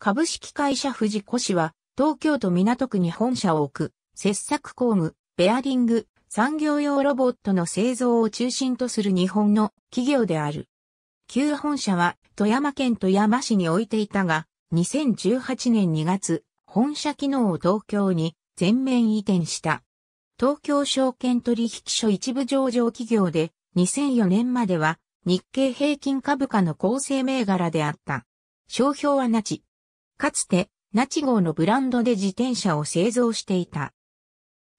株式会社富士越は、東京都港区に本社を置く、切削工具、ベアリング、産業用ロボットの製造を中心とする日本の企業である。旧本社は富山県富山市に置いていたが、2018年2月、本社機能を東京に全面移転した。東京証券取引所一部上場企業で、2004年までは日経平均株価の構成銘柄であった。商標はなち、かつて、ナチ号のブランドで自転車を製造していた。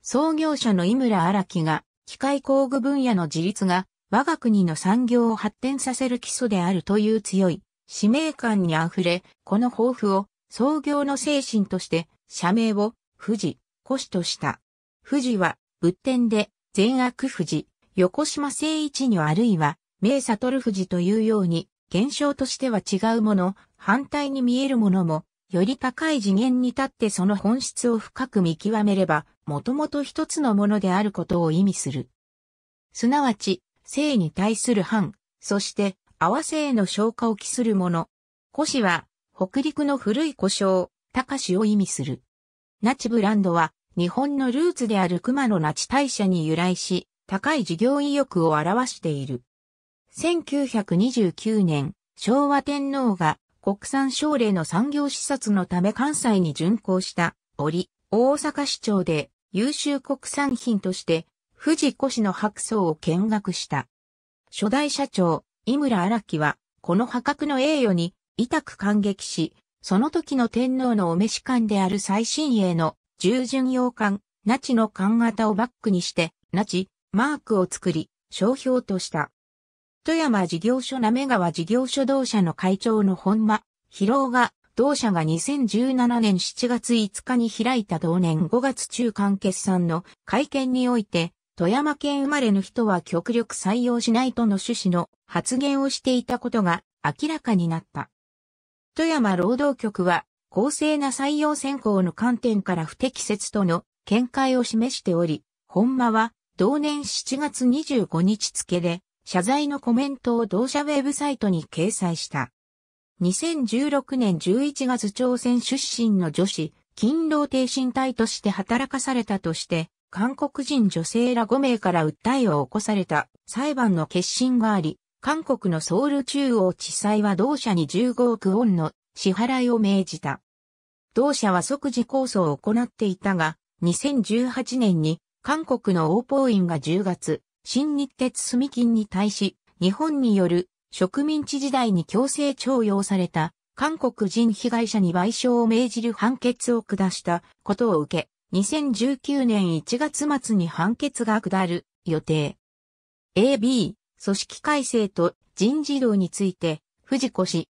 創業者の井村荒木が、機械工具分野の自立が、我が国の産業を発展させる基礎であるという強い使命感にあふれ、この抱負を創業の精神として社名を富士、古市とした。富士は仏典で善悪富士、横島誠一にあるいは名悟富士というように現象としては違うもの、反対に見えるものもより高い次元に立ってその本質を深く見極めれば、もともと一つのものであることを意味する。すなわち、性に対する反、そして、合わせへの消化を期するもの。古紙は、北陸の古い古障、高しを意味する。ナチブランドは、日本のルーツである熊野那智大社に由来し、高い事業意欲を表している。1929年、昭和天皇が国産省令の産業視察のため関西に巡行した折、大阪市長で優秀国産品として富士古市の白草を見学した。初代社長、井村荒木は、この破格の栄誉に、痛く感激し、その時の天皇のお召し官である最新鋭の従順洋館、那智の館型をバックにして、那智、マークを作り、商標とした。富山事業所なめ川事業所同社の会長の本間、広尾が、同社が2017年7月5日に開いた同年5月中間決算の会見において、富山県生まれの人は極力採用しないとの趣旨の発言をしていたことが明らかになった。富山労働局は、公正な採用選考の観点から不適切との見解を示しており、本間は同年7月25日付で謝罪のコメントを同社ウェブサイトに掲載した。2016年11月朝鮮出身の女子、勤労挺身隊として働かされたとして、韓国人女性ら5名から訴えを起こされた裁判の決心があり、韓国のソウル中央地裁は同社に15億ウォンの支払いを命じた。同社は即時控訴を行っていたが、2018年に韓国の王インが10月、新日鉄住金に対し、日本による植民地時代に強制徴用された韓国人被害者に賠償を命じる判決を下したことを受け、2019年1月末に判決が下る予定。AB、組織改正と人事労について、藤子氏、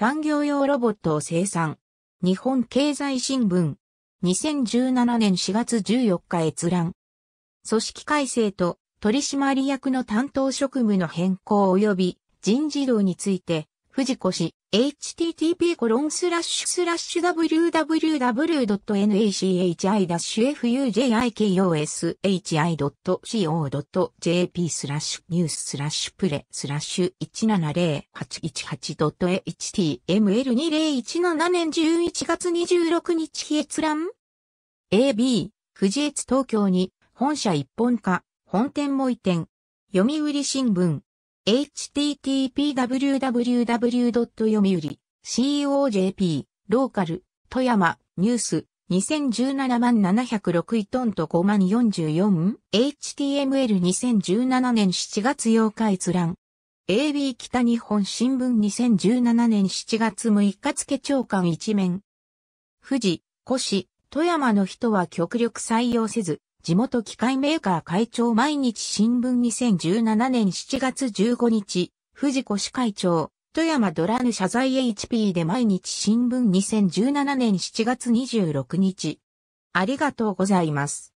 産業用ロボットを生産。日本経済新聞。2017年4月14日閲覧。組織改正と取締役の担当職務の変更及び人事労について、藤子氏、h t t p w w w n a c h i f u j i k o s h i c o j p スラッシュニューススラッシュプレスラッシュ 170-818.html2017 年11月26日閲覧 AB、富士越東京に本社一本化、本店も移転。読売新聞。http://www.yomiuri.co.jp、ローカル、富山、ニュース、2017万706位トンと5万44、html2017 年7月8日閲覧。AB 北日本新聞2017年7月6日付長官一面。富士、古市、富山の人は極力採用せず、地元機械メーカー会長毎日新聞2017年7月15日、藤子市会長、富山ドラヌ謝罪 HP で毎日新聞2017年7月26日。ありがとうございます。